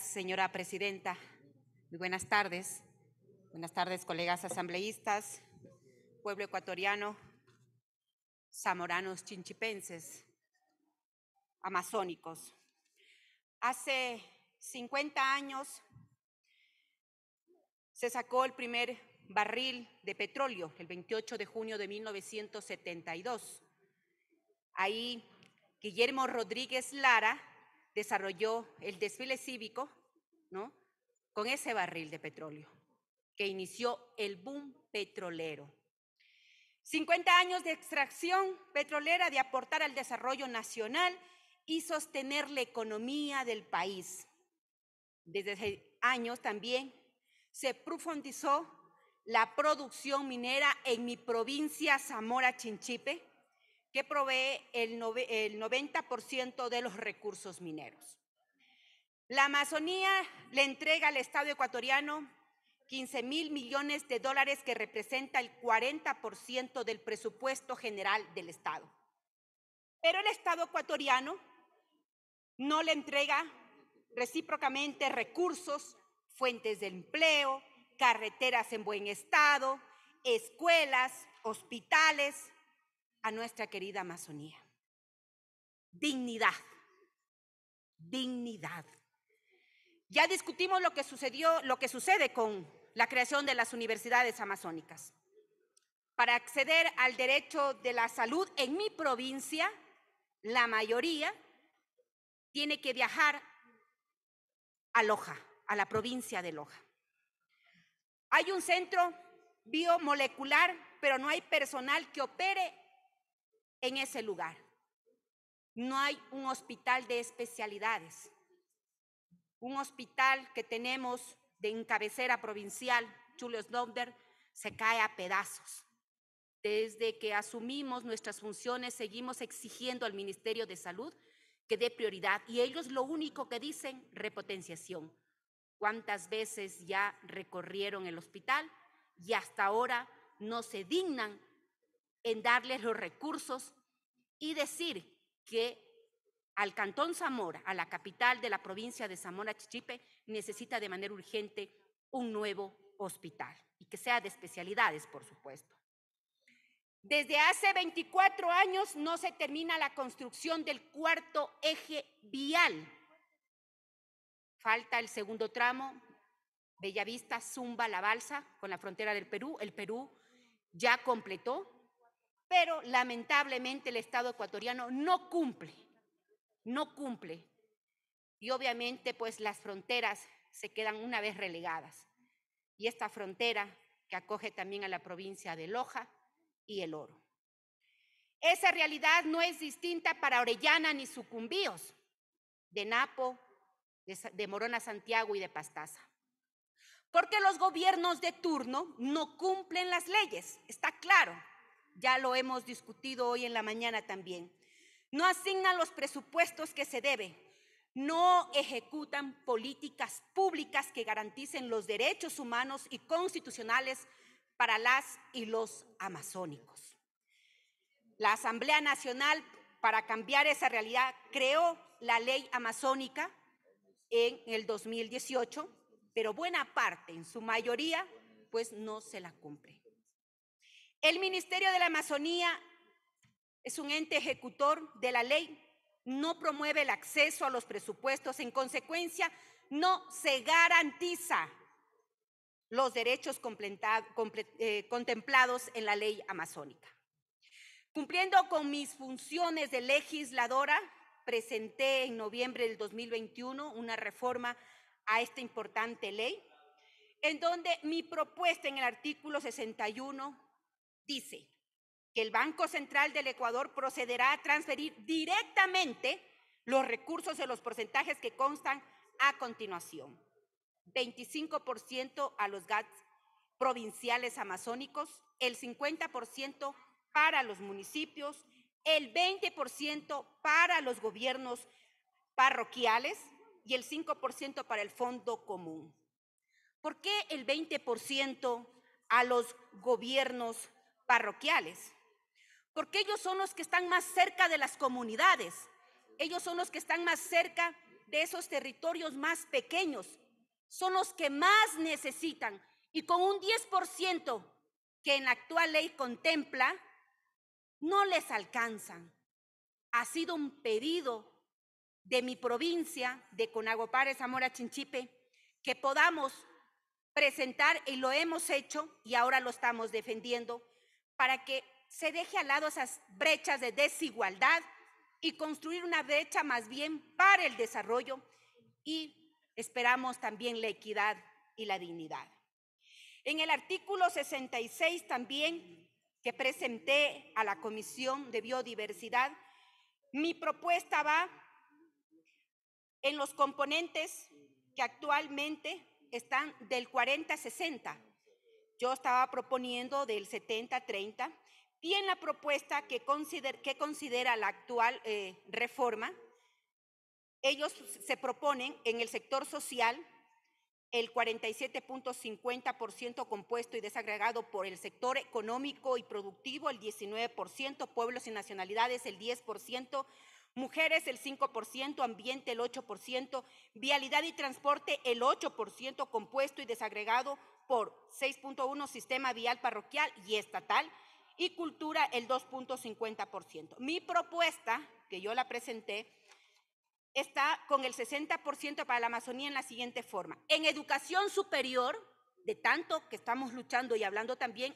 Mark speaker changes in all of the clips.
Speaker 1: señora presidenta. buenas tardes. Buenas tardes, colegas asambleístas, pueblo ecuatoriano, zamoranos chinchipenses, amazónicos. Hace 50 años se sacó el primer barril de petróleo, el 28 de junio de 1972. Ahí Guillermo Rodríguez Lara desarrolló el desfile cívico, ¿no? Con ese barril de petróleo que inició el boom petrolero. 50 años de extracción petrolera de aportar al desarrollo nacional y sostener la economía del país. Desde hace años también se profundizó la producción minera en mi provincia Zamora Chinchipe, que provee el, 90% de los recursos mineros. La Amazonía le entrega al Estado ecuatoriano 15 mil millones de dólares que representa el 40% del presupuesto general del Estado. Pero el Estado ecuatoriano no le entrega recíprocamente recursos, fuentes de empleo, carreteras en buen estado, escuelas, hospitales, a nuestra querida Amazonía. Dignidad, dignidad. Ya discutimos lo que sucedió, lo que sucede con la creación de las universidades amazónicas. Para acceder al derecho de la salud en mi provincia, la mayoría tiene que viajar a Loja, a la provincia de Loja. Hay un centro biomolecular, pero no hay personal que opere en ese lugar. No hay un hospital de especialidades, un hospital que tenemos de encabecera provincial, Julio Snowder, se cae a pedazos. Desde que asumimos nuestras funciones, seguimos exigiendo al Ministerio de Salud que dé prioridad y ellos lo único que dicen, repotenciación. ¿Cuántas veces ya recorrieron el hospital y hasta ahora no se dignan en darles los recursos y decir que al Cantón Zamora, a la capital de la provincia de Zamora Chichipe, necesita de manera urgente un nuevo hospital y que sea de especialidades, por supuesto. Desde hace 24 años no se termina la construcción del cuarto eje vial. Falta el segundo tramo, Bellavista, Zumba, La Balsa, con la frontera del Perú. El Perú ya completó pero lamentablemente el Estado ecuatoriano no cumple, no cumple. Y obviamente pues las fronteras se quedan una vez relegadas. Y esta frontera que acoge también a la provincia de Loja y el Oro. Esa realidad no es distinta para Orellana ni Sucumbíos, de Napo, de, Morona Santiago y de Pastaza. Porque los gobiernos de turno no cumplen las leyes, está claro ya lo hemos discutido hoy en la mañana también. No asignan los presupuestos que se debe, No ejecutan políticas públicas que garanticen los derechos humanos y constitucionales para las y los amazónicos. La Asamblea Nacional, para cambiar esa realidad, creó la ley amazónica en el 2018, pero buena parte, en su mayoría, pues no se la cumple. El Ministerio de la Amazonía es un ente ejecutor de la ley, no promueve el acceso a los presupuestos, en consecuencia no se garantiza los derechos eh, contemplados en la ley amazónica. Cumpliendo con mis funciones de legisladora, presenté en noviembre del 2021 una reforma a esta importante ley, en donde mi propuesta en el artículo 61 dice que el Banco Central del Ecuador procederá a transferir directamente los recursos de los porcentajes que constan a continuación. 25% a los GATS provinciales amazónicos, el 50% para los municipios, el 20% para los gobiernos parroquiales y el 5% para el fondo común. ¿Por qué el 20% a los gobiernos parroquiales, porque ellos son los que están más cerca de las comunidades, ellos son los que están más cerca de esos territorios más pequeños, son los que más necesitan. Y con un 10% que en la actual ley contempla, no les alcanzan. Ha sido un pedido de mi provincia, de Conagopares, Zamora, Chinchipe, que podamos presentar, y lo hemos hecho, y ahora lo estamos defendiendo, para que se deje al lado esas brechas de desigualdad y construir una brecha más bien para el desarrollo y esperamos también la equidad y la dignidad. En el artículo 66 también que presenté a la Comisión de Biodiversidad, mi propuesta va en los componentes que actualmente están del 40-60 yo estaba proponiendo del 70-30 y en la propuesta que, que considera la actual eh, reforma, ellos se proponen en el sector social el 47.50% compuesto y desagregado por el sector económico y productivo, el 19%, pueblos y nacionalidades, el 10%, mujeres el 5%, ambiente el 8%, vialidad y transporte el 8% compuesto y desagregado por 6.1 sistema vial parroquial y estatal y cultura el 2.50%. Mi propuesta, que yo la presenté, está con el 60% para la Amazonía en la siguiente forma. En educación superior, de tanto que estamos luchando y hablando también,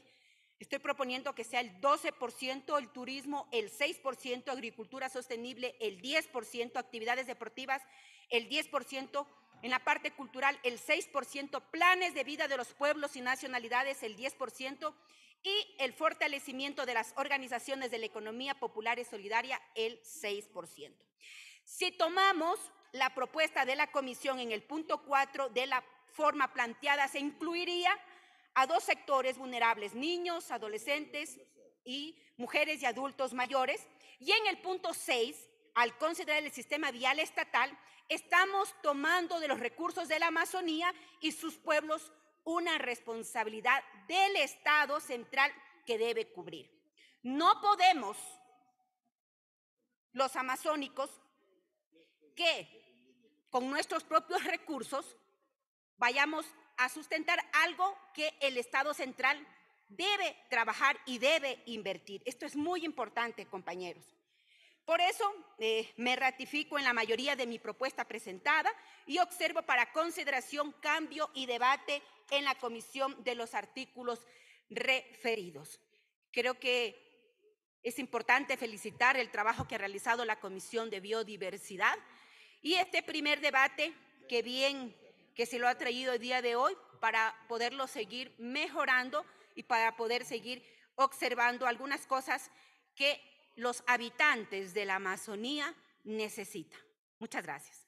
Speaker 1: estoy proponiendo que sea el 12%, el turismo el 6%, agricultura sostenible el 10%, actividades deportivas el 10% en la parte cultural el 6%, planes de vida de los pueblos y nacionalidades el 10% y el fortalecimiento de las organizaciones de la economía popular y solidaria el 6%. Si tomamos la propuesta de la comisión en el punto 4 de la forma planteada, se incluiría a dos sectores vulnerables, niños, adolescentes y mujeres y adultos mayores. Y en el punto 6 al considerar el sistema vial estatal, estamos tomando de los recursos de la Amazonía y sus pueblos una responsabilidad del Estado central que debe cubrir. No podemos, los amazónicos, que con nuestros propios recursos vayamos a sustentar algo que el Estado central debe trabajar y debe invertir. Esto es muy importante, compañeros. Por eso eh, me ratifico en la mayoría de mi propuesta presentada y observo para consideración cambio y debate en la comisión de los artículos referidos. Creo que es importante felicitar el trabajo que ha realizado la Comisión de Biodiversidad y este primer debate que bien que se lo ha traído el día de hoy para poderlo seguir mejorando y para poder seguir observando algunas cosas que los habitantes de la Amazonía necesitan. Muchas gracias.